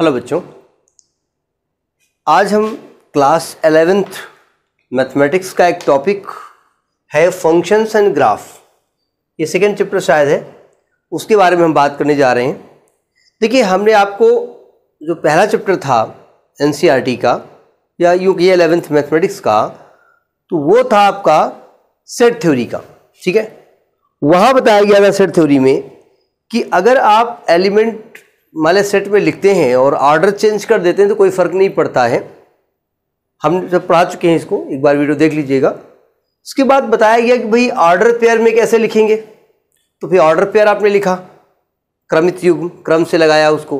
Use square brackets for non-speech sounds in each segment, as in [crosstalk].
hello बच्चों आज हम क्लास एलेवेंथ मैथमेटिक्स का एक टॉपिक है फंक्शंस एंड ग्राफ ये सेकेंड चैप्टर शायद है उसके बारे में हम बात करने जा रहे हैं देखिए हमने आपको जो पहला चैप्टर था एन e का या यू के एलेवेंथ मैथमेटिक्स का तो वो था आपका सेट थ्योरी का ठीक है वहाँ बताया गया था सेट थ्योरी में कि अगर आप एलिमेंट माले सेट में लिखते हैं और ऑर्डर चेंज कर देते हैं तो कोई फ़र्क नहीं पड़ता है हम जब पढ़ा चुके हैं इसको एक बार वीडियो देख लीजिएगा उसके बाद बताया गया कि भाई ऑर्डर पेयर में कैसे लिखेंगे तो फिर ऑर्डर पेयर आपने लिखा क्रमित युग क्रम से लगाया उसको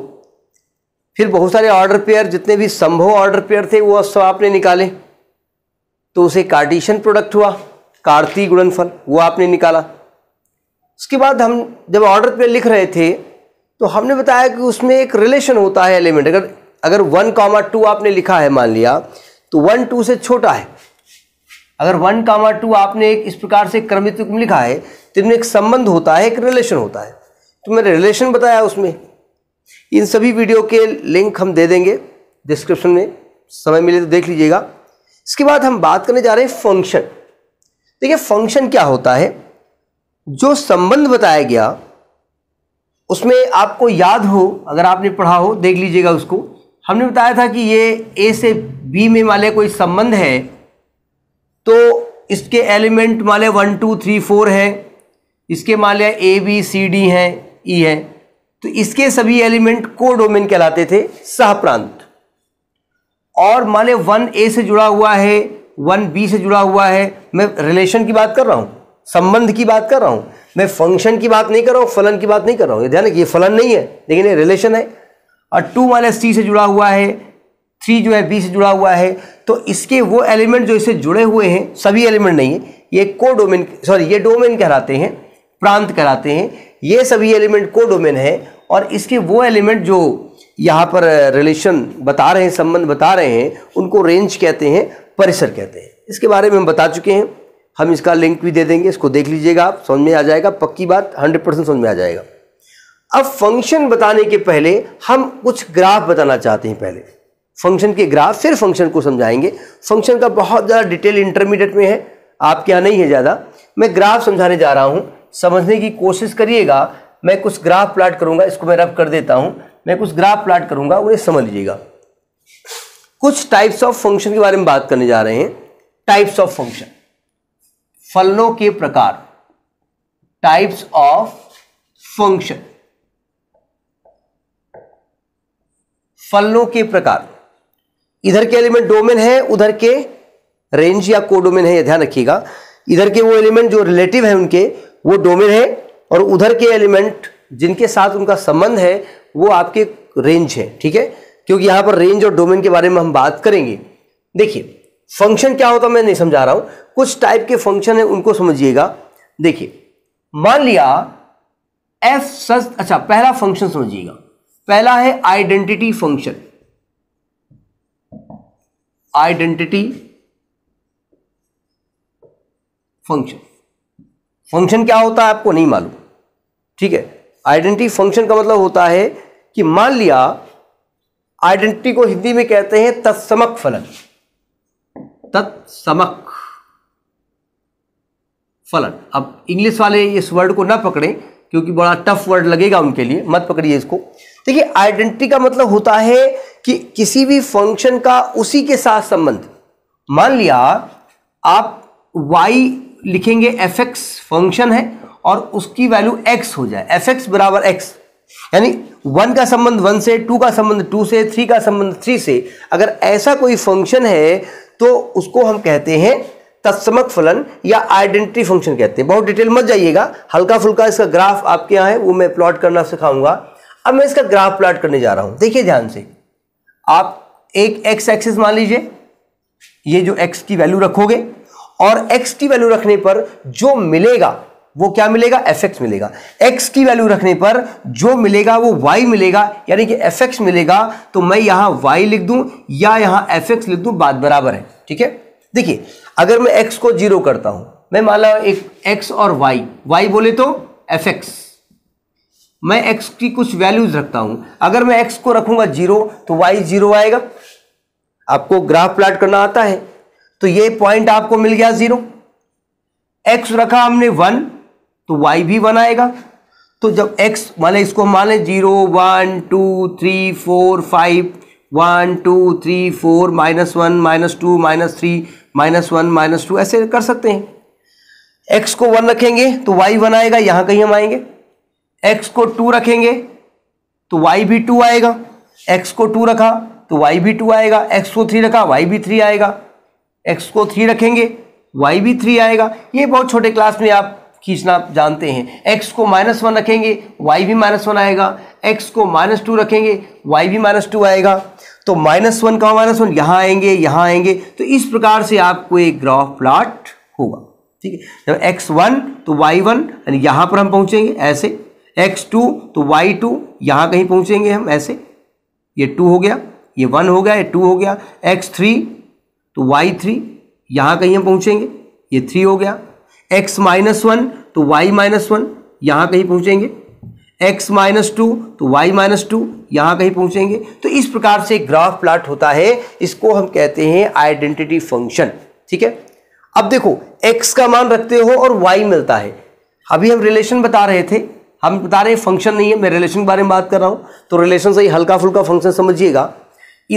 फिर बहुत सारे ऑर्डर पेयर जितने भी संभव ऑर्डर पेयर थे वो सब आपने निकाले तो उसे कार्टिशन प्रोडक्ट हुआ कार्ती गुणनफल वो आपने निकाला उसके बाद हम जब ऑर्डर पेयर लिख रहे थे तो हमने बताया कि उसमें एक रिलेशन होता है एलिमेंट अगर अगर वन कामा टू आपने लिखा है मान लिया तो वन टू से छोटा है अगर वन कामा टू आपने एक इस प्रकार से क्रमित में लिखा है तो इनमें एक संबंध होता है एक रिलेशन होता है तो मैंने रिलेशन बताया उसमें इन सभी वीडियो के लिंक हम दे देंगे डिस्क्रिप्शन में समय मिले तो देख लीजिएगा इसके बाद हम बात करने जा रहे हैं फंक्शन देखिए फंक्शन क्या होता है जो संबंध बताया गया उसमें आपको याद हो अगर आपने पढ़ा हो देख लीजिएगा उसको हमने बताया था कि ये ए से बी में माले कोई संबंध है तो इसके एलिमेंट माले वन टू थ्री फोर हैं इसके माले ए बी सी डी हैं ई e हैं तो इसके सभी एलिमेंट को डोमेन कहलाते थे सहप्रांत और माने वन ए से जुड़ा हुआ है वन बी से जुड़ा हुआ है मैं रिलेशन की बात कर रहा हूँ संबंध की बात कर रहा हूँ मैं फंक्शन की बात नहीं कर रहा हूँ फलन की बात नहीं कर रहा हूँ ध्यान ये फलन नहीं है लेकिन ये रिलेशन है और टू माइनस थ्री से जुड़ा हुआ है थ्री जो है बी से जुड़ा हुआ है तो इसके वो एलिमेंट जो इससे जुड़े हुए हैं सभी एलिमेंट नहीं है ये को डोमेन सॉरी ये डोमेन कहलाते हैं प्रांत कहलाते हैं ये सभी एलिमेंट को डोमेन है और इसके वो एलिमेंट जो यहाँ पर रिलेशन बता रहे हैं संबंध बता रहे हैं उनको रेंज कहते हैं परिसर कहते हैं इसके बारे में हम बता चुके हैं हम इसका लिंक भी दे देंगे इसको देख लीजिएगा आप समझ में आ जाएगा पक्की बात हंड्रेड परसेंट समझ में आ जाएगा अब फंक्शन बताने के पहले हम कुछ ग्राफ बताना चाहते हैं पहले फंक्शन के ग्राफ फिर फंक्शन को समझाएंगे फंक्शन का बहुत ज़्यादा डिटेल इंटरमीडिएट में है आपके यहाँ नहीं है ज़्यादा मैं ग्राफ समझाने जा रहा हूँ समझने की कोशिश करिएगा मैं कुछ ग्राफ प्लाट करूँगा इसको मैं रब कर देता हूँ मैं कुछ ग्राफ प्लाट करूँगा उन्हें समझ लीजिएगा कुछ टाइप्स ऑफ फंक्शन के बारे में बात करने जा रहे हैं टाइप्स ऑफ फंक्शन फलनों के प्रकार टाइप्स ऑफ फंक्शन फलनों के प्रकार इधर के एलिमेंट डोमेन है उधर के रेंज या कोडोमेन है यह ध्यान रखिएगा इधर के वो एलिमेंट जो रिलेटिव है उनके वो डोमेन है और उधर के एलिमेंट जिनके साथ उनका संबंध है वो आपके रेंज है ठीक है क्योंकि यहां पर रेंज और डोमेन के बारे में हम बात करेंगे देखिए फंक्शन क्या होता मैं नहीं समझा रहा हूं कुछ टाइप के फंक्शन है उनको समझिएगा देखिए मान लिया एफ सच अच्छा पहला फंक्शन समझिएगा पहला है identity function identity function function क्या होता है आपको नहीं मालूम ठीक है आइडेंटिटी फंक्शन का मतलब होता है कि मान लिया आइडेंटिटी को हिंदी में कहते हैं तत्समक फलन तत्समक फलन अब इंग्लिश वाले इस वर्ड को ना पकड़े क्योंकि बड़ा टफ वर्ड लगेगा उनके लिए मत पकड़िए इसको देखिए आइडेंटिटी का मतलब होता है कि किसी भी फंक्शन का उसी के साथ संबंध मान लिया आप y लिखेंगे एफ एक्स फंक्शन है और उसकी वैल्यू x हो जाए एफ एक्स बराबर एक्स यानी वन का संबंध वन से टू का संबंध टू से थ्री का संबंध थ्री से अगर ऐसा कोई फंक्शन है तो उसको हम कहते हैं तत्समक फलन या आइडेंटिटी फंक्शन कहते हैं बहुत डिटेल मत जाइएगा हल्का फुल्का इसका ग्राफ आपके यहाँ है वो मैं प्लॉट करना सिखाऊंगा अब मैं इसका ग्राफ प्लॉट करने जा रहा हूँ देखिए ध्यान से आप एक एक्स एक्सिस मान लीजिए ये जो एक्स की वैल्यू रखोगे और एक्स की वैल्यू रखने पर जो मिलेगा वो क्या मिलेगा एफ एक्स मिलेगा एक्स की वैल्यू रखने पर जो मिलेगा वो वाई मिलेगा यानी कि एफ एक्स मिलेगा तो मैं यहां वाई लिख दूं या यहां एफ एक्स लिख दूं बात बराबर है ठीक है देखिए अगर मैं एक्स को जीरो करता हूं मैं मान लो एक एक्स और वाई वाई बोले तो एफ एक्स मैं एक्स की कुछ वैल्यूज रखता हूं अगर मैं एक्स को रखूंगा जीरो तो वाई जीरो आएगा आपको ग्राफ प्लाट करना आता है तो ये पॉइंट आपको मिल गया जीरो एक्स रखा हमने वन तो वाई भी वन आएगा तो जब एक्स माने इसको माने zero one two three four five one two three four minus one minus two minus three minus one minus two ऐसे कर सकते हैं एक्स को वन रखेंगे तो वाई वन आएगा यहां कहीं हम आएंगे एक्स को टू रखेंगे तो वाई भी टू आएगा एक्स को टू रखा तो वाई भी टू आएगा एक्स को थ्री रखा वाई भी थ्री आएगा एक्स को थ्री रखेंगे वाई भी थ्री आएगा ये बहुत छोटे क्लास में आप खींचना जानते हैं एक्स को माइनस वन रखेंगे वाई भी माइनस वन आएगा एक्स को माइनस टू रखेंगे वाई भी माइनस टू आएगा तो माइनस वन कहा माइनस वन यहाँ आएंगे यहाँ आएंगे तो इस प्रकार से आपको एक ग्राफ प्लाट होगा ठीक है जब एक्स वन तो वाई वन यानी यहाँ पर हम पहुँचेंगे ऐसे एक्स टू तो वाई टू यहाँ कहीं पहुँचेंगे हम ऐसे ये टू हो गया ये वन हो गया ये टू हो गया एक्स थ्री तो वाई थ्री यहाँ कहीं हम पहुँचेंगे ये थ्री हो गया एक्स माइनस वन तो वाई माइनस वन यहां कहीं पहुंचेंगे एक्स x माइनस टू तो y माइनस टू यहां कहीं पहुंचेंगे तो इस प्रकार से ग्राफ प्लाट होता है इसको हम कहते हैं आइडेंटिटी फंक्शन ठीक है अब देखो x का मान रखते हो और y मिलता है अभी हम रिलेशन बता रहे थे हम बता रहे हैं फंक्शन नहीं है मैं रिलेशन के बारे में बात कर रहा हूँ तो रिलेशन से ही हल्का फुल्का फंक्शन समझिएगा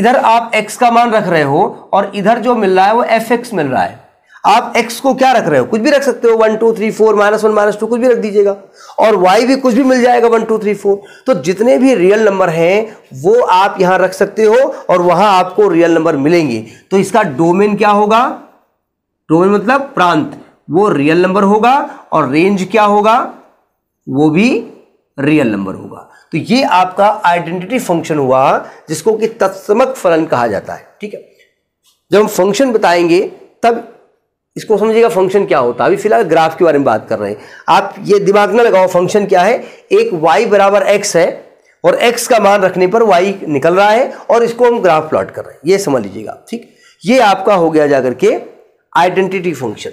इधर आप x का मान रख रहे हो और इधर जो मिल रहा है वो एफ एक्स मिल रहा है आप x को क्या रख रहे हो कुछ भी रख सकते हो one two three four minus one minus two कुछ भी रख दीजिएगा और y भी कुछ भी मिल जाएगा वन टू थ्री फोर तो जितने भी रियल नंबर हैं वो आप यहां रख सकते हो और वहां आपको रियल नंबर मिलेंगे तो इसका डोमेन क्या होगा डोमेन मतलब प्रांत वो रियल नंबर होगा और रेंज क्या होगा वो भी रियल नंबर होगा तो ये आपका आइडेंटिटी फंक्शन हुआ जिसको कि तत्समक फलन कहा जाता है ठीक है जब हम फंक्शन बताएंगे तब इसको समझिएगा फंक्शन क्या होता है अभी फिलहाल ग्राफ के बारे में बात कर रहे हैं आप ये दिमाग ना लगाओ फंक्शन क्या है एक y बराबर एक्स है और x का मान रखने पर y निकल रहा है और इसको हम ग्राफ प्लॉट कर रहे हैं ये समझ लीजिएगा ठीक ये आपका हो गया जाकर के आइडेंटिटी फंक्शन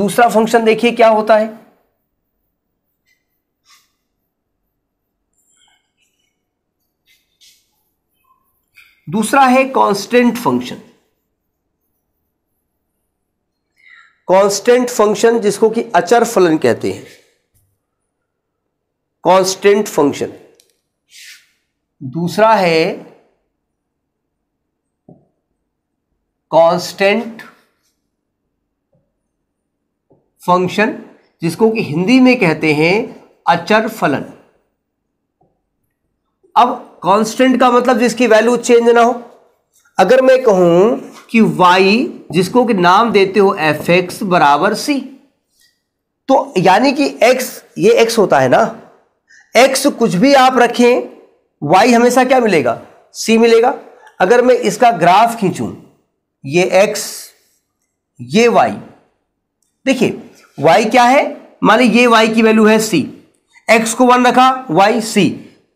दूसरा फंक्शन देखिए क्या होता है दूसरा है कांस्टेंट फंक्शन कांस्टेंट फंक्शन जिसको कि अचर फलन कहते हैं कांस्टेंट फंक्शन दूसरा है कांस्टेंट फंक्शन जिसको कि हिंदी में कहते हैं अचर फलन अब कांस्टेंट का मतलब जिसकी वैल्यू चेंज ना हो अगर मैं कहूं कि y जिसको कि नाम देते हो एफ एक्स बराबर सी तो यानी कि x ये x होता है ना x कुछ भी आप रखें y हमेशा क्या मिलेगा c मिलेगा अगर मैं इसका ग्राफ खींचूं ये x ये y देखिए y क्या है माने ये y की वैल्यू है c x को वन रखा y c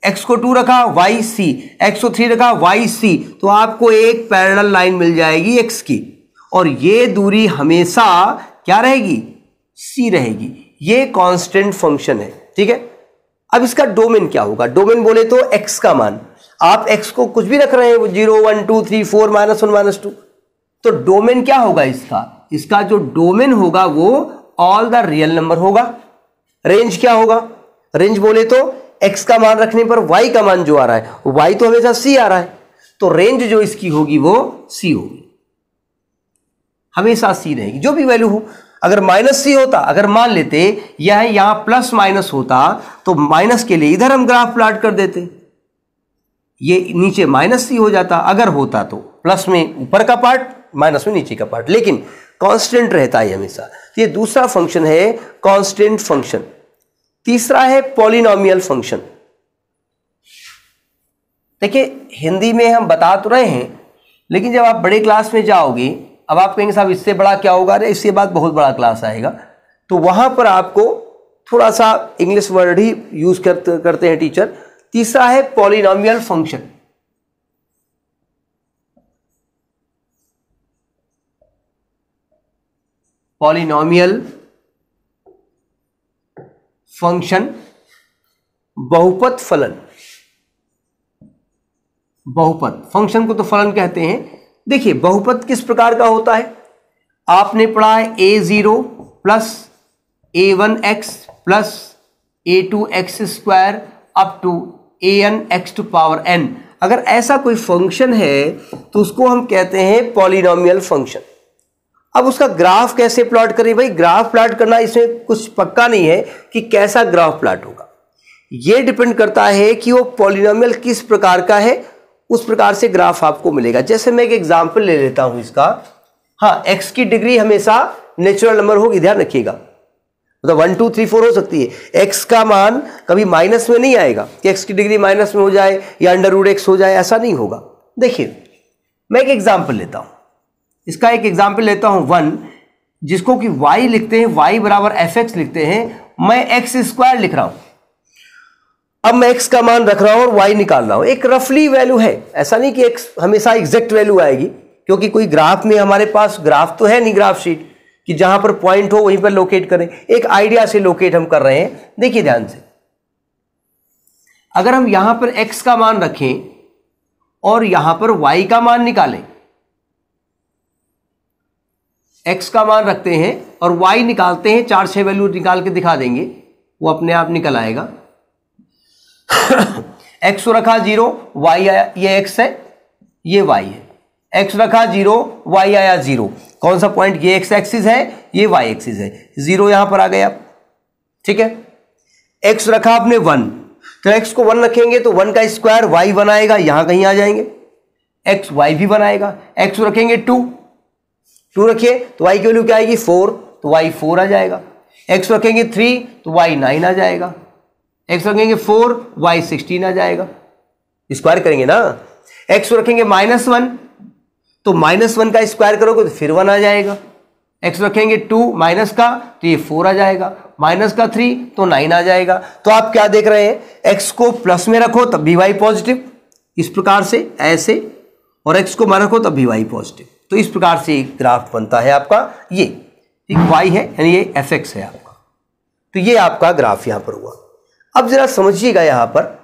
एक्स को टू रखा वाई सी एक्स को थ्री रखा वाई सी तो आपको एक पैरल लाइन मिल जाएगी एक्स की और ये दूरी हमेशा क्या रहेगी सी रहेगी ये कांस्टेंट फंक्शन है ठीक है अब इसका डोमेन क्या होगा डोमेन बोले तो एक्स का मान आप एक्स को कुछ भी रख रहे हैं zero one two three four minus one minus two तो डोमेन क्या होगा इसका इसका जो डोमेन होगा वो ऑल द रियल नंबर होगा रेंज क्या होगा रेंज बोले तो एक्स का मान रखने पर वाई का मान जो आ रहा है वाई तो हमेशा सी आ रहा है तो रेंज जो इसकी होगी वो सी होगी हमेशा सी रहेगी जो भी वैल्यू हो अगर माइनस सी होता अगर मान लेते यह है यहां प्लस माइनस होता तो माइनस के लिए इधर हम ग्राफ प्लाट कर देते ये नीचे माइनस सी हो जाता अगर होता तो प्लस में ऊपर का पार्ट माइनस में नीचे का पार्ट लेकिन कांस्टेंट रहता है हमेशा ये दूसरा फंक्शन है कांस्टेंट फंक्शन तीसरा है पॉलिनोमियल फंक्शन देखिए हिंदी में हम बता तो रहे हैं लेकिन जब आप बड़े क्लास में जाओगे अब आप कहेंगे साहब इससे बड़ा क्या होगा अरे इसके बाद बहुत बड़ा क्लास आएगा तो वहां पर आपको थोड़ा सा इंग्लिश वर्ड ही यूज करते करते हैं टीचर तीसरा है पॉलिनोमियल फंक्शन पॉलिनोमियल फंक्शन बहुपत फलन बहुपत फंक्शन को तो फलन कहते हैं देखिए बहुपत किस प्रकार का होता है आपने पढ़ा है a zero plus a one x plus a two x square up to a n x to power n अगर ऐसा कोई फंक्शन है तो उसको हम कहते हैं पॉलिनोमियल फंक्शन अब उसका ग्राफ कैसे प्लॉट करें भाई ग्राफ प्लॉट करना इसमें कुछ पक्का नहीं है कि कैसा ग्राफ प्लॉट होगा ये डिपेंड करता है कि वो पॉलिनोमियल किस प्रकार का है उस प्रकार से ग्राफ आपको मिलेगा जैसे मैं एक एग्जाम्पल ले लेता हूं इसका हाँ एक्स की डिग्री हमेशा नेचुरल नंबर होगी ध्यान रखिएगा मतलब वन टू थ्री फोर हो सकती है एक्स का मान कभी माइनस में नहीं आएगा कि एक्स की डिग्री माइनस में हो जाए या अंडर रूड एक्स हो जाए ऐसा नहीं होगा देखिए मैं एक एग्जाम्पल लेता हूं इसका एक एग्जाम्पल लेता हूँ वन जिसको कि y लिखते हैं y बराबर एफ एक्स लिखते हैं मैं एक्स स्क्वायर लिख रहा हूँ अब मैं x का मान रख रहा हूँ और y निकाल रहा हूँ एक रफली वैल्यू है ऐसा नहीं कि x हमेशा एग्जैक्ट वैल्यू आएगी क्योंकि कोई ग्राफ में हमारे पास ग्राफ तो है नहीं ग्राफ शीट कि जहाँ पर पॉइंट हो वहीं पर लोकेट करें एक आइडिया से लोकेट हम कर रहे हैं देखिए ध्यान से अगर हम यहाँ पर एक्स का मान रखें और यहाँ पर वाई का मान निकालें एक्स का मान रखते हैं और वाई निकालते हैं चार छः वैल्यू निकाल के दिखा देंगे वो अपने आप निकल आएगा एक्स [coughs] रखा जीरो वाई आया ये एक्स है ये वाई है एक्स रखा जीरो वाई आया जीरो कौन सा पॉइंट ये एक्स एक्सिस है ये वाई एक्सिस है जीरो यहां पर आ गया ठीक है एक्स रखा आपने वन तो एक्स को वन रखेंगे तो वन का स्क्वायर वाई बनाएगा यहां कहीं आ जाएंगे एक्स वाई भी बनाएगा एक्स रखेंगे टू टू रखिए तो वाई की वैल्यू क्या आएगी फोर तो वाई फोर आ जाएगा एक्स रखेंगे थ्री तो वाई नाइन आ जाएगा एक्स रखेंगे फोर वाई सिक्सटीन आ जाएगा स्क्वायर करेंगे ना एक्स रखेंगे माइनस वन तो माइनस वन का स्क्वायर करोगे तो फिर वन आ जाएगा एक्स रखेंगे टू माइनस का तो ये फोर आ जाएगा माइनस का थ्री तो नाइन आ जाएगा तो आप क्या देख रहे हैं एक्स को प्लस में रखो तब भी वाई पॉजिटिव इस प्रकार से ऐसे और एक्स को माइनस रखो तब भी वाई पॉजिटिव तो इस प्रकार से एक ग्राफ बनता है आपका ये वाई है यानी ये एफ एक्स है आपका तो ये आपका ग्राफ यहाँ पर हुआ अब जरा समझिएगा यहाँ पर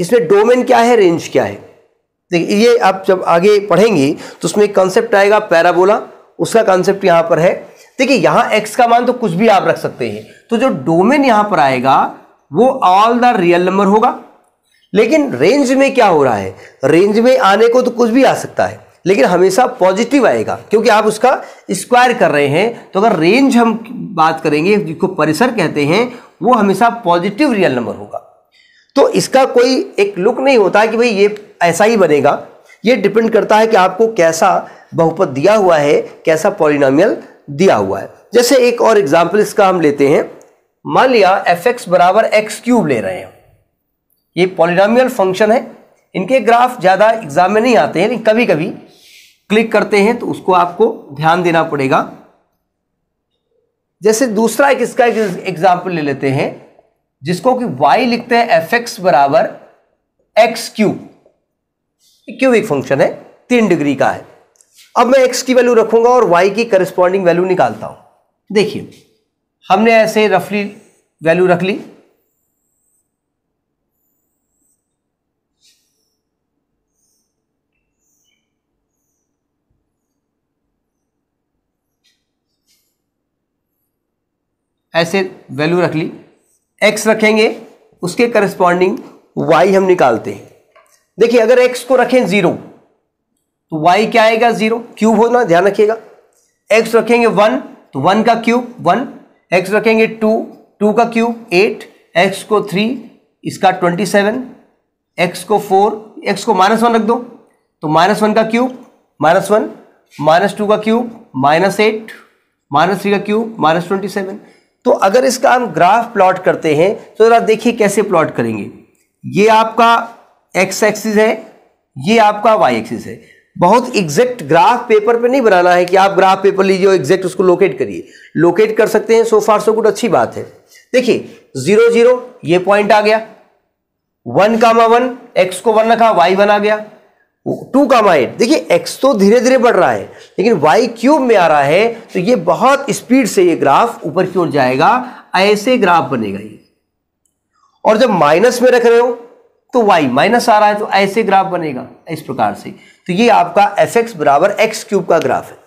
इसमें डोमेन क्या है रेंज क्या है देखिए ये आप जब आगे पढ़ेंगे तो उसमें एक कॉन्सेप्ट आएगा पैराबोला उसका कॉन्सेप्ट यहाँ पर है देखिए यहाँ एक्स का मान तो कुछ भी आप रख सकते हैं तो जो डोमेन यहाँ पर आएगा वो ऑल द रियल नंबर होगा लेकिन रेंज में क्या हो रहा है रेंज में आने को तो कुछ भी आ सकता है लेकिन हमेशा पॉजिटिव आएगा क्योंकि आप उसका स्क्वायर कर रहे हैं तो अगर रेंज हम बात करेंगे जिसको परिसर कहते हैं वो हमेशा पॉजिटिव रियल नंबर होगा तो इसका कोई एक लुक नहीं होता कि भाई ये ऐसा ही बनेगा ये डिपेंड करता है कि आपको कैसा बहुपद दिया हुआ है कैसा पॉलिनामियल दिया हुआ है जैसे एक और एग्जाम्पल इसका हम लेते हैं मान लिया एफ एक्स बराबर एक्स क्यूब ले रहे हैं ये पॉलिनामियल फंक्शन है इनके ग्राफ ज़्यादा एग्जाम में नहीं आते हैं लेकिन कभी कभी क्लिक करते हैं तो उसको आपको ध्यान देना पड़ेगा जैसे दूसरा एक इसका एक एग्जाम्पल ले लेते हैं जिसको कि y लिखते हैं एफ एक्स बराबर एक्स क्यू क्यू एक फंक्शन है तीन डिग्री का है अब मैं x की वैल्यू रखूंगा और y की करस्पॉन्डिंग वैल्यू निकालता हूं देखिए हमने ऐसे रफली वैल्यू रख ली ऐसे वैल्यू रख ली एक्स रखेंगे उसके करस्पॉन्डिंग वाई हम निकालते हैं देखिए अगर एक्स को रखें जीरो तो वाई क्या आएगा जीरो क्यूब होना ध्यान रखिएगा एक्स रखेंगे वन तो वन का क्यूब वन एक्स रखेंगे टू टू का क्यूब एट एक्स को थ्री इसका ट्वेंटी सेवन एक्स को फोर एक्स को माइनस वन रख दो तो माइनस वन का cube minus one minus two का cube minus eight minus three का क्यूब माइनस ट्वेंटी सेवन तो अगर इसका हम ग्राफ प्लॉट करते हैं तो जरा देखिए कैसे प्लॉट करेंगे ये आपका एक्स एक्सिस है ये आपका वाई एक्सिस है बहुत एग्जैक्ट ग्राफ पेपर पे नहीं बनाना है कि आप ग्राफ पेपर लीजिए और एग्जैक्ट उसको लोकेट करिए लोकेट कर सकते हैं सो फार सो गुड अच्छी बात है देखिए जीरो जीरो ये पॉइंट आ गया वन कामा वन एक्स को वन रखा वाई बना गया टू कामा एट देखिए एक्स तो धीरे धीरे बढ़ रहा है लेकिन वाई क्यूब में आ रहा है तो ये बहुत स्पीड से ये ग्राफ ऊपर की ओर जाएगा ऐसे ग्राफ बनेगा ये और जब माइनस में रख रहे हो तो वाई माइनस आ रहा है तो ऐसे ग्राफ बनेगा इस प्रकार से तो ये आपका एफ एक्स बराबर एक्स क्यूब का ग्राफ है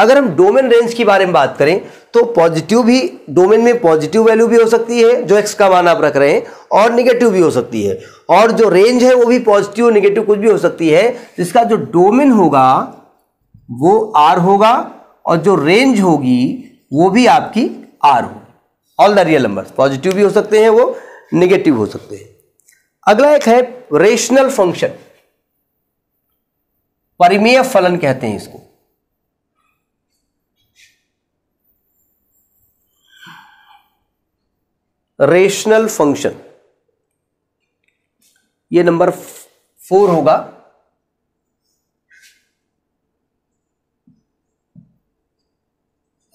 अगर हम डोमेन रेंज के बारे में बात करें तो पॉजिटिव भी डोमेन में पॉजिटिव वैल्यू भी हो सकती है जो एक्स का मान आप रख रहे हैं और निगेटिव भी हो सकती है और जो रेंज है वो भी पॉजिटिव नेगेटिव कुछ भी हो सकती है तो इसका जो डोमेन होगा वो आर होगा और जो रेंज होगी वो भी आपकी आर होगी all the real numbers positive भी हो सकते हैं वो नेगेटिव हो सकते हैं अगला एक है रेशनल फंक्शन परिमेय फलन कहते हैं इसको रेशनल फंक्शन ये नंबर फोर होगा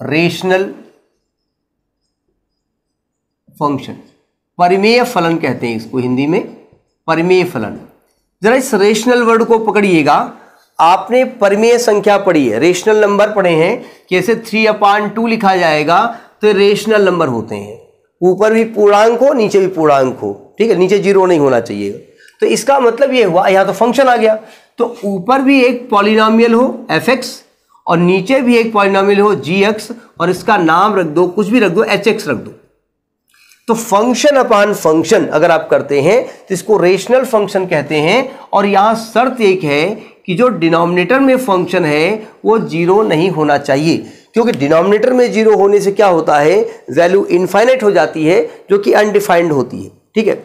रेशनल फंक्शन परिमेय फलन कहते हैं इसको हिंदी में परिमेय फलन जरा इस रेशनल वर्ड को पकड़िएगा आपने परिमेय संख्या पढ़ी है रेशनल नंबर पढ़े हैं कैसे थ्री अपान टू लिखा जाएगा तो रेशनल नंबर होते हैं ऊपर भी पूर्णांक हो नीचे भी पूर्णांक हो ठीक है नीचे जीरो नहीं होना चाहिए तो इसका मतलब ये हुआ यहाँ तो फंक्शन आ गया तो ऊपर भी एक पॉलिनामियल हो एफ एक्स और नीचे भी एक पॉलिनामियल हो जी एक्स और इसका नाम रख दो कुछ भी रख दो एच एक्स रख दो तो फंक्शन अपान फंक्शन अगर आप करते हैं तो इसको रेशनल फंक्शन कहते हैं और यहाँ शर्त एक है कि जो डिनोमिनेटर में फंक्शन है वो जीरो नहीं होना चाहिए क्योंकि डिनोमिनेटर में जीरो होने से क्या होता है वैल्यू इनफाइनाइट हो जाती है जो कि अनडिफाइंड होती है ठीक है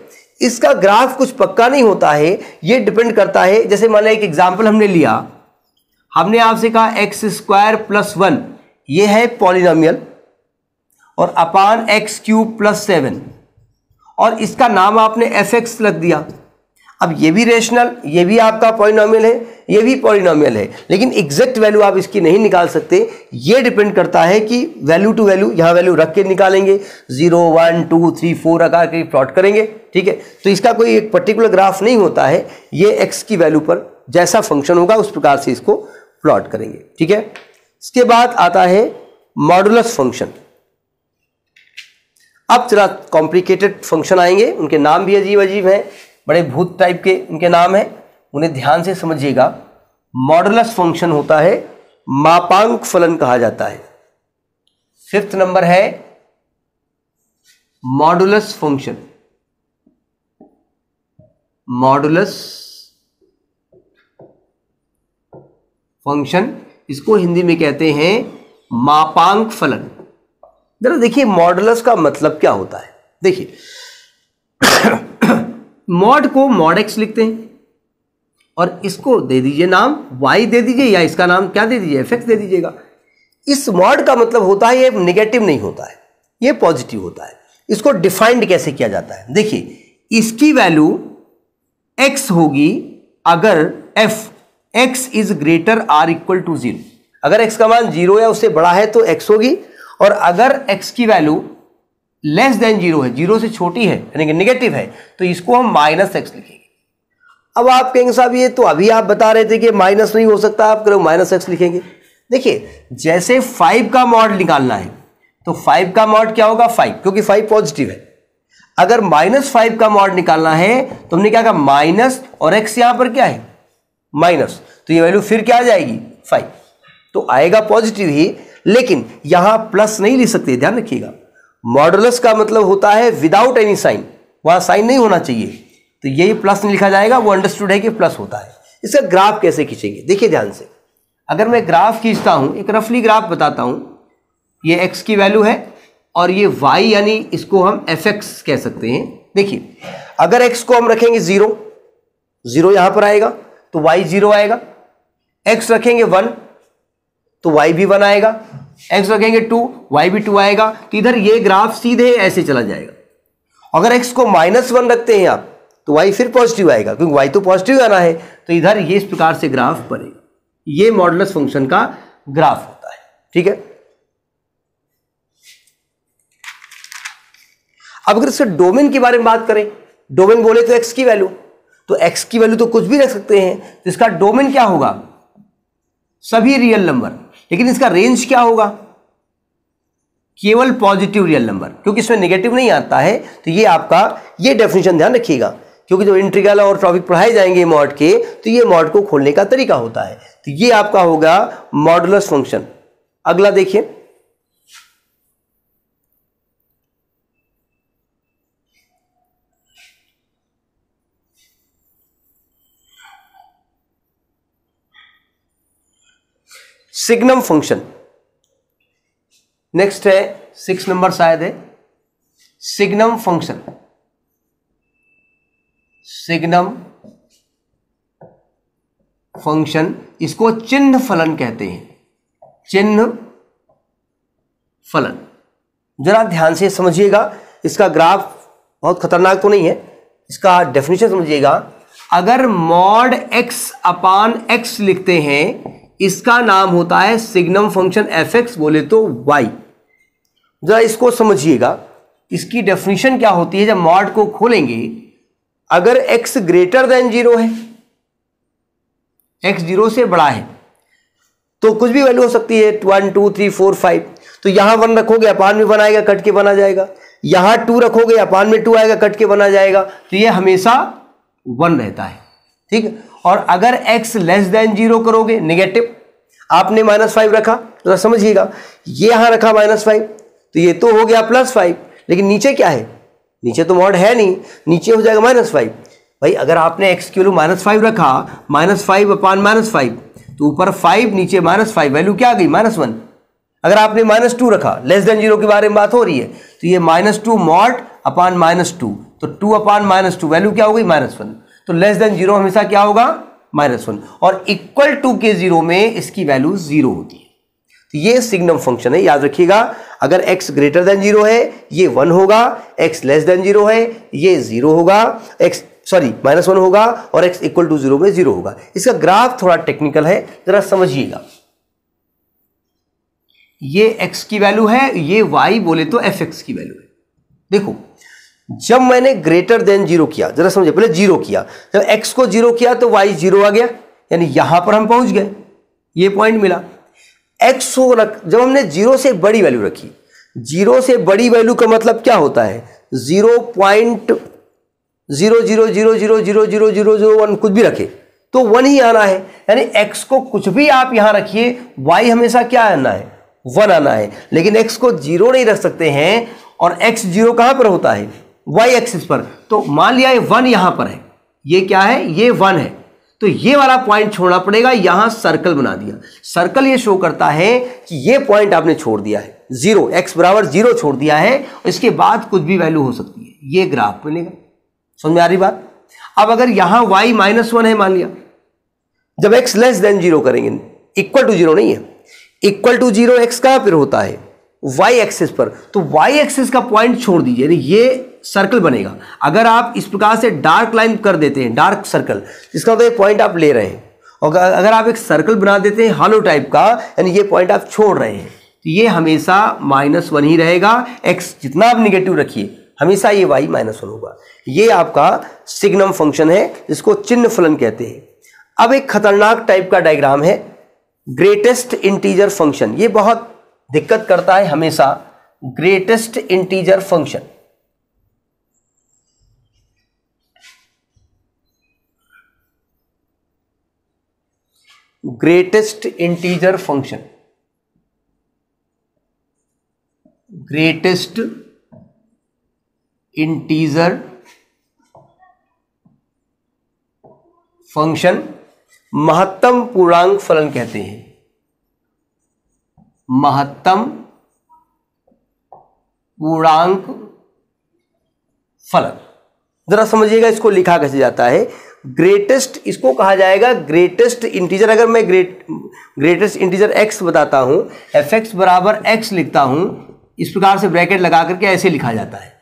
इसका ग्राफ कुछ पक्का नहीं होता है ये डिपेंड करता है जैसे माना एक एग्जाम्पल हमने लिया हमने आपसे कहा एक्स स्क्वायर प्लस वन ये है पॉलिनामियल और upon x cube plus seven और इसका नाम आपने एफ एक्स लग दिया अब ये भी रेशनल ये भी आपका पॉलिनॉमियल है ये भी पॉलिनॉमियल है लेकिन एग्जैक्ट वैल्यू आप इसकी नहीं निकाल सकते ये डिपेंड करता है कि वैल्यू टू वैल्यू यहाँ वैल्यू रख के निकालेंगे zero one two three four रखा के प्लॉट करेंगे ठीक है तो इसका कोई एक पर्टिकुलर ग्राफ नहीं होता है ये एक्स की वैल्यू पर जैसा फंक्शन होगा उस प्रकार से इसको प्लॉट करेंगे ठीक है इसके बाद आता है मॉडुलस फंक्शन अब जरा कॉम्प्लिकेटेड फंक्शन आएंगे उनके नाम भी अजीब अजीब हैं बड़े भूत टाइप के उनके नाम है उन्हें ध्यान से समझिएगा मॉडलस फंक्शन होता है मापांक फलन कहा जाता है फिफ्थ नंबर है मॉडुलस फंक्शन मॉडुलस फंक्शन इसको हिंदी में कहते हैं मापांक फलन जरा देखिए मॉडुलस का मतलब क्या होता है देखिए मॉड को मॉड एक्स लिखते हैं और इसको दे दीजिए नाम वाई दे दीजिए या इसका नाम क्या दे दीजिए एफ दे दीजिएगा इस मॉड का मतलब होता है ये निगेटिव नहीं होता है ये पॉजिटिव होता है इसको डिफाइंड कैसे किया जाता है देखिए इसकी वैल्यू एक्स होगी अगर f x is greater or equal to zero अगर एक्स का मान जीरो या उससे बड़ा है तो एक्स होगी और अगर एक्स की वैल्यू लेस देन जीरो है जीरो से छोटी है यानी कि निगेटिव है तो इसको हम माइनस एक्स लिखेंगे अब आप कहेंगे साहब ये तो अभी आप बता रहे थे कि माइनस नहीं हो सकता आप करो माइनस एक्स लिखेंगे देखिए जैसे फाइव का मॉड निकालना है तो फाइव का मॉड क्या होगा फाइव क्योंकि फाइव पॉजिटिव है अगर माइनस फाइव का मॉड निकालना है तो हमने क्या कहा माइनस और एक्स यहां पर क्या है माइनस तो ये वैल्यू फिर क्या आ जाएगी फाइव तो आएगा पॉजिटिव ही लेकिन यहां प्लस नहीं लिख सकते ध्यान रखिएगा मॉडुलस का मतलब होता है विदाउट एनी साइन वहाँ साइन नहीं होना चाहिए तो यही प्लस नहीं लिखा जाएगा वो अंडरस्टूड है कि प्लस होता है इसका ग्राफ कैसे खींचेंगे देखिए ध्यान से अगर मैं ग्राफ खींचता हूँ एक रफली ग्राफ बताता हूँ ये एक्स की वैल्यू है और ये वाई यानी इसको हम एफ एक्स कह सकते हैं देखिए अगर एक्स को हम रखेंगे जीरो जीरो यहां पर आएगा तो वाई जीरो आएगा एक्स रखेंगे वन तो वाई भी वन आएगा एक्स रखेंगे टू वाई भी टू आएगा तो इधर ये ग्राफ सीधे ऐसे चला जाएगा अगर एक्स को माइनस वन रखते हैं आप तो वाई फिर पॉजिटिव आएगा क्योंकि वाई तो पॉजिटिव आना है तो इधर ये इस प्रकार से ग्राफ बनेगा ये मॉडलस फंक्शन का ग्राफ होता है ठीक है अब अगर इससे डोमेन के बारे में बात करें डोमेन बोले तो एक्स की वैल्यू तो एक्स की वैल्यू तो कुछ भी रख सकते हैं तो इसका डोमेन क्या होगा सभी रियल नंबर लेकिन इसका रेंज क्या होगा केवल पॉजिटिव रियल नंबर क्योंकि इसमें नेगेटिव नहीं आता है तो ये आपका ये डेफिनेशन ध्यान रखिएगा क्योंकि जब इंट्रीगल और टॉपिक पढ़ाए जाएंगे मॉड के तो ये मॉड को खोलने का तरीका होता है तो ये आपका होगा मॉडुलस फंक्शन अगला देखिए सिग्नम फंक्शन नेक्स्ट है सिक्स नंबर शायद है सिग्नम फंक्शन सिग्नम फंक्शन इसको चिन्ह फलन कहते हैं चिन्ह फलन जरा ध्यान से समझिएगा इसका ग्राफ बहुत खतरनाक तो नहीं है इसका डेफिनेशन समझिएगा अगर मॉड एक्स अपान एक्स लिखते हैं इसका नाम होता है सिग्नम फंक्शन एफ एक्स बोले तो वाई जरा इसको समझिएगा इसकी डेफिनेशन क्या होती है जब मॉड को खोलेंगे अगर एक्स ग्रेटर देन जीरो है एक्स जीरो से बड़ा है तो कुछ भी वैल्यू हो सकती है one two three four five तो यहां वन रखोगे अपान में वन आएगा कट के बना जाएगा यहां टू रखोगे अपान में टू आएगा कट के बना जाएगा तो ये हमेशा वन रहता है ठीक है और अगर x लेस देन जीरो करोगे निगेटिव आपने माइनस फाइव रखा तो समझिएगा ये यहां रखा माइनस फाइव तो ये तो हो गया प्लस फाइव लेकिन नीचे क्या है नीचे तो मॉड है नहीं नीचे हो जाएगा माइनस फाइव भाई अगर आपने एक्स की वैल्यू माइनस फाइव रखा minus five upon minus five तो ऊपर फाइव नीचे माइनस फाइव वैल्यू क्या आ गई माइनस वन अगर आपने माइनस टू रखा लेस देन जीरो के बारे में बात हो रही है तो ये minus two mod upon minus two तो two upon minus two value क्या हो गई माइनस वन तो लेस देन जीरो हमेशा क्या होगा माइनस वन और इक्वल टू के जीरो में इसकी वैल्यू जीरो होती है तो ये सिग्नम फंक्शन है याद रखिएगा अगर x ग्रेटर देन जीरो है ये वन होगा x लेस देन जीरो है ये जीरो होगा x सॉरी माइनस वन होगा और x इक्वल टू जीरो में जीरो होगा इसका ग्राफ थोड़ा टेक्निकल है जरा समझिएगा ये x की वैल्यू है ये y बोले तो एफ एक्स की वैल्यू है देखो जब मैंने ग्रेटर देन जीरो किया जरा समझे पहले जीरो किया जब एक्स को जीरो किया तो वाई जीरो आ गया यानी यहां पर हम पहुंच गए ये पॉइंट मिला एक्स को रख जब हमने जीरो से बड़ी वैल्यू रखी जीरो से बड़ी वैल्यू का मतलब क्या होता है zero point zero zero zero zero zero zero zero zero one कुछ भी रखे तो वन ही आना है यानी एक्स को कुछ भी आप यहां रखिए वाई हमेशा क्या आना है वन आना है लेकिन एक्स को जीरो नहीं रख सकते हैं और एक्स जीरो कहां पर होता है वाई एक्सिस पर तो मान लिया ये वन यहां पर है ये क्या है ये वन है तो ये वाला पॉइंट छोड़ना पड़ेगा यहां सर्कल बना दिया सर्कल ये शो करता है कि ये पॉइंट आपने छोड़ दिया है जीरो एक्स बराबर जीरो छोड़ दिया है इसके बाद कुछ भी वैल्यू हो सकती है ये ग्राफ बनेगा समझ में आ रही बात अब अगर यहां वाई माइनस वन है मान लिया जब एक्स लेस देन जीरो करेंगे इक्वल टू जीरो नहीं है इक्वल टू जीरो एक्स का फिर होता है वाई एक्सिस पर तो वाई एक्सिस का पॉइंट छोड़ दीजिए यानी ये सर्कल बनेगा अगर आप इस प्रकार से डार्क लाइन कर देते हैं डार्क सर्कल इसका मतलब पॉइंट आप ले रहे हैं और अगर आप एक सर्कल बना देते हैं हालो टाइप का यानी ये पॉइंट आप छोड़ रहे हैं तो ये हमेशा माइनस वन ही रहेगा एक्स जितना आप निगेटिव रखिए हमेशा ये वाई माइनस वन होगा ये आपका सिग्नम फंक्शन है इसको चिन्ह फलन कहते हैं अब एक खतरनाक टाइप का डायग्राम है ग्रेटेस्ट इंटीजर फंक्शन ये बहुत दिक्कत करता है हमेशा greatest integer function greatest integer function greatest integer function महत्तम पूर्णांक फलन कहते हैं महत्तम पूर्णांक फलन जरा समझिएगा इसको लिखा कैसे जाता है ग्रेटेस्ट इसको कहा जाएगा ग्रेटेस्ट इंटीजर अगर मैं ग्रेट ग्रेटेस्ट इंटीजर एक्स बताता हूं एफ एक्स बराबर एक्स लिखता हूं इस प्रकार से ब्रैकेट लगा करके ऐसे लिखा जाता है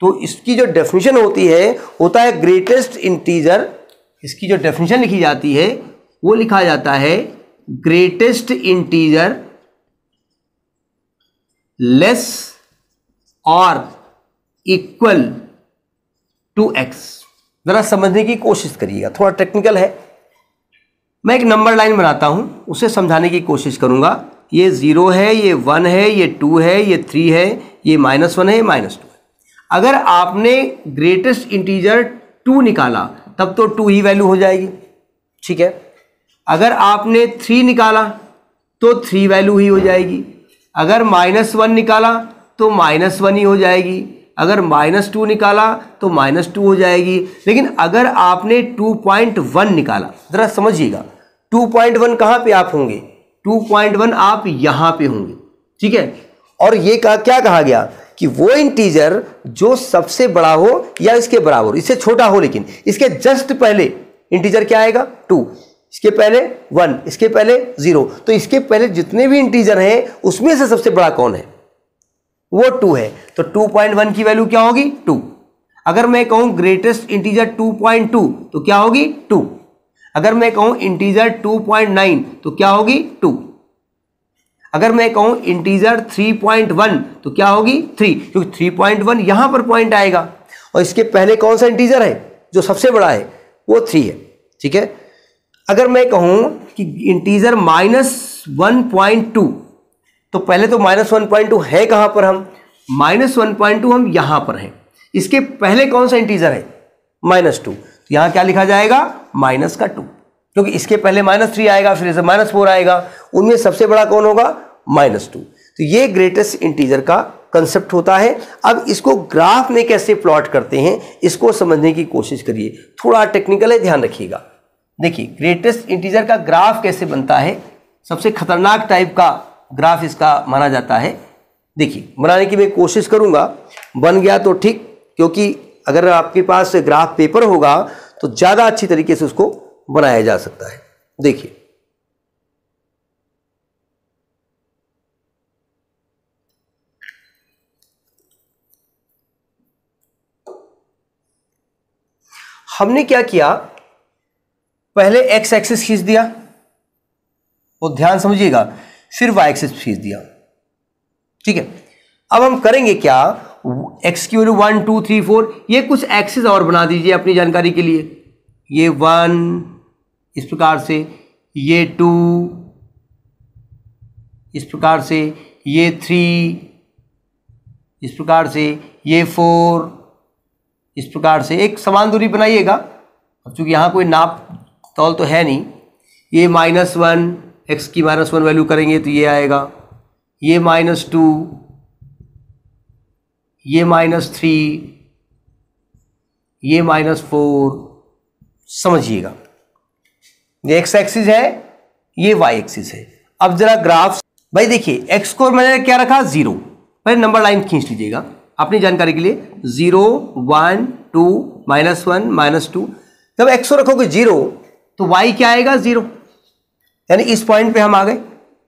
तो इसकी जो डेफिनेशन होती है होता है ग्रेटेस्ट इंटीजर इसकी जो डेफिनेशन लिखी जाती है वो लिखा जाता है ग्रेटेस्ट इंटीजर लेस और इक्वल टू एक्स जरा समझने की कोशिश करिएगा थोड़ा टेक्निकल है मैं एक नंबर लाइन बनाता हूं उसे समझाने की कोशिश करूंगा ये जीरो है ये वन है ये टू है ये थ्री है ये माइनस वन है ये माइनस टू है अगर आपने ग्रेटेस्ट इंटीजर टू निकाला तब तो टू ही वैल्यू हो जाएगी ठीक है अगर आपने थ्री निकाला तो थ्री वैल्यू ही हो जाएगी अगर माइनस वन निकाला तो माइनस वन ही हो जाएगी अगर माइनस टू निकाला तो माइनस टू हो जाएगी लेकिन अगर आपने टू पॉइंट वन निकाला ज़रा समझिएगा टू पॉइंट वन कहाँ पर आप होंगे टू पॉइंट वन आप यहाँ पे होंगे ठीक है और ये कहा क्या कहा गया कि वो इंटीजर जो सबसे बड़ा हो या इसके बराबर इससे छोटा हो लेकिन इसके जस्ट पहले इंटीजर क्या आएगा टू इसके पहले वन इसके पहले जीरो तो इसके पहले जितने भी इंटीजर हैं उसमें से सबसे बड़ा कौन है वो टू है तो टू पॉइंट वन की वैल्यू क्या होगी टू अगर मैं कहूं greatest integer two point two तो क्या होगी टू अगर मैं कहूं इंटीजर टू पॉइंट नाइन तो क्या होगी टू अगर मैं कहूं इंटीजर थ्री पॉइंट वन तो क्या होगी थ्री क्योंकि थ्री पॉइंट वन यहां पर पॉइंट आएगा और इसके पहले कौन सा इंटीजर है जो सबसे बड़ा है वो थ्री है ठीक है अगर मैं कहूं कि integer minus one point two तो पहले तो माइनस वन पॉइंट टू है कहां पर हम माइनस वन पॉइंट टू हम यहां पर हैं इसके पहले कौन सा इंटीजर है माइनस टू तो यहां क्या लिखा जाएगा माइनस का टू क्योंकि इसके पहले माइनस थ्री आएगा फिर इसे माइनस फोर आएगा उनमें सबसे बड़ा कौन होगा माइनस टू तो ये ग्रेटेस्ट इंटीजर का कंसेप्ट होता है अब इसको ग्राफ में कैसे प्लॉट करते हैं इसको समझने की कोशिश करिए थोड़ा टेक्निकल है ध्यान रखिएगा देखिए ग्रेटेस्ट इंटीजर का ग्राफ कैसे बनता है सबसे खतरनाक टाइप का ग्राफ इसका माना जाता है देखिए बनाने की मैं कोशिश करूंगा बन गया तो ठीक क्योंकि अगर आपके पास ग्राफ पेपर होगा तो ज़्यादा अच्छी तरीके से उसको बनाया जा सकता है देखिए हमने क्या किया पहले एक्स एक्सिस खींच दिया वो ध्यान समझिएगा फिर वाई एक्सिस खींच दिया ठीक है अब हम करेंगे क्या एक्स की value one two three four ये कुछ एक्सिस और बना दीजिए अपनी जानकारी के लिए ये वन इस प्रकार से ये टू इस प्रकार से ये थ्री इस प्रकार से ये फोर इस प्रकार से एक समान दूरी बनाइएगा अब चूंकि यहाँ कोई नाप तौल तो है नहीं ये माइनस वन एक्स की माइनस वन वैल्यू करेंगे तो ये आएगा ये माइनस टू ये माइनस थ्री ये माइनस फोर समझिएगा ये एक्स एक्सिस है ये वाई एक्सिस है अब जरा ग्राफ भाई देखिए एक्स को मैंने क्या रखा जीरो भाई नंबर लाइन खींच लीजिएगा अपनी जानकारी के लिए zero one two minus one minus two जब एक्स को रखोगे जीरो तो वाई क्या आएगा जीरो यानी इस पॉइंट पे हम आ गए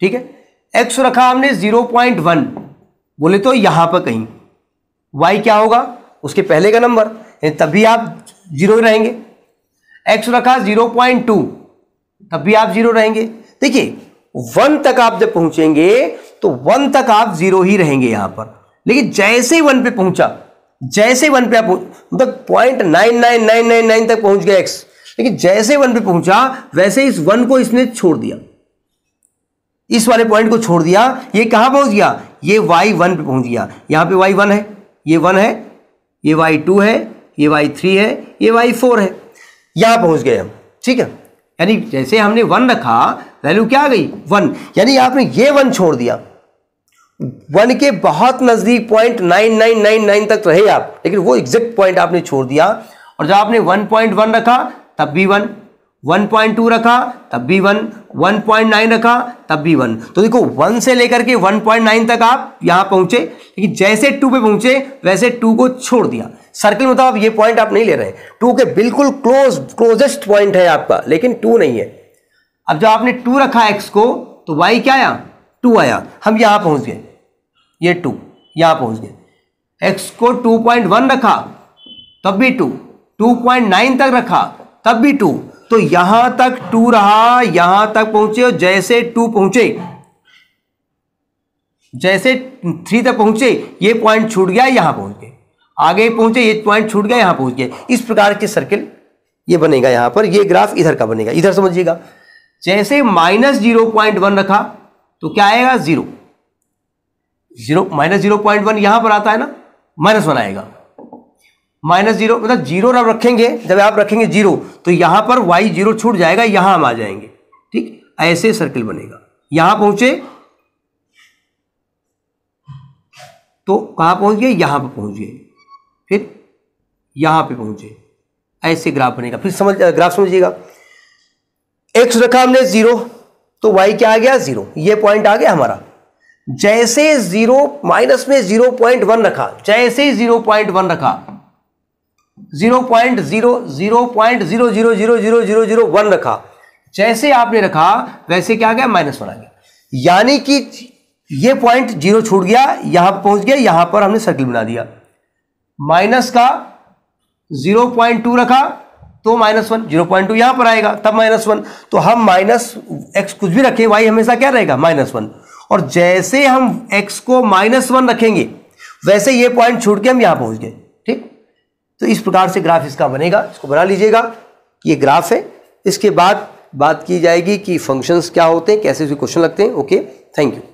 ठीक है एक्स रखा हमने जीरो पॉइंट वन बोले तो यहां पर कहीं वाई क्या होगा उसके पहले का नंबर तभी तब भी आप जीरो रहेंगे एक्स रखा जीरो पॉइंट टू तब भी आप जीरो रहेंगे देखिए वन तक आप जब पहुंचेंगे तो वन तक आप जीरो ही रहेंगे यहां पर लेकिन जैसे ही वन पे पहुंचा जैसे वन पे आप मतलब point nine nine nine nine nine तक पहुंच गए एक्स लेकिन जैसे वन पे पहुंचा वैसे इस वन को इसने छोड़ दिया इस वाले पॉइंट को छोड़ दिया ये कहां पहुंच गया ये वाई वन पे पहुंच गया यहां पे वाई वन है ये वन है ये वाई टू है ये वाई थ्री है ये वाई फोर है यहां पहुंच गए हम ठीक है यानी जैसे हमने वन रखा वैल्यू क्या आ गई वन यानी आपने ये वन छोड़ दिया वन के बहुत नजदीक point nine nine nine nine तक रहे आप लेकिन वो एग्जैक्ट पॉइंट आपने छोड़ दिया और जब आपने वन पॉइंट वन रखा तब बी वन वन पॉइंट टू रखा तब बी वन वन पॉइंट नाइन रखा तब बी वन तो देखो वन से लेकर के वन पॉइंट नाइन तक आप यहां पहुंचे लेकिन जैसे टू पे पहुंचे वैसे टू को छोड़ दिया सर्कल में मतलब तो आप ये पॉइंट आप नहीं ले रहे टू के बिल्कुल क्लोज क्लोजेस्ट पॉइंट है आपका लेकिन टू नहीं है अब जब आपने टू रखा एक्स को तो वाई क्या आया टू आया हम यहां पहुंच गए ये टू यहां पहुंच गए एक्स को टू पॉइंट वन रखा तब भी टू टू पॉइंट नाइन तक रखा तब भी टू तो यहां तक टू रहा यहां तक पहुंचे और जैसे टू पहुंचे जैसे थ्री तक पहुंचे ये पॉइंट छूट गया यहां पहुंच गए आगे पहुंचे ये पॉइंट छूट गया यहां पहुंच गए इस प्रकार के सर्किल ये बनेगा यहां पर ये ग्राफ इधर का बनेगा इधर समझिएगा जैसे माइनस जीरो पॉइंट वन रखा तो क्या आएगा zero zero minus zero point one यहां पर आता है ना माइनस वन आएगा माइनस जीरो मतलब जीरो जब रखेंगे जब आप रखेंगे जीरो तो यहां पर वाई जीरो छूट जाएगा यहां हम आ जाएंगे ठीक ऐसे सर्किल बनेगा यहां पहुंचे तो कहां पहुंच गए यहां पर पहुंच गए फिर यहां पे पहुंचे ऐसे ग्राफ बनेगा फिर समझ ग्राफ समझिएगा एक्स रखा हमने जीरो तो वाई क्या आ गया जीरो ये पॉइंट आ गया हमारा जैसे जीरो माइनस में जीरो पॉइंट वन रखा जैसे जीरो पॉइंट वन रखा zero point zero zero point zero zero zero zero zero zero one रखा जैसे आपने रखा वैसे क्या आ गया माइनस वन आ गया यानी कि ये पॉइंट जीरो छूट गया यहां पर पहुंच गया यहां पर हमने सर्किल बना दिया माइनस का जीरो पॉइंट टू रखा तो minus one zero point two यहां पर आएगा तब माइनस वन तो हम माइनस एक्स कुछ भी रखें वाई हमेशा क्या रहेगा माइनस वन और जैसे हम एक्स को माइनस वन रखेंगे वैसे ये पॉइंट छूट के हम यहां पहुंच गए तो इस प्रकार से ग्राफ इसका बनेगा इसको बना लीजिएगा ये ग्राफ है इसके बाद बात की जाएगी कि फंक्शंस क्या होते हैं कैसे क्वेश्चन लगते हैं ओके थैंक यू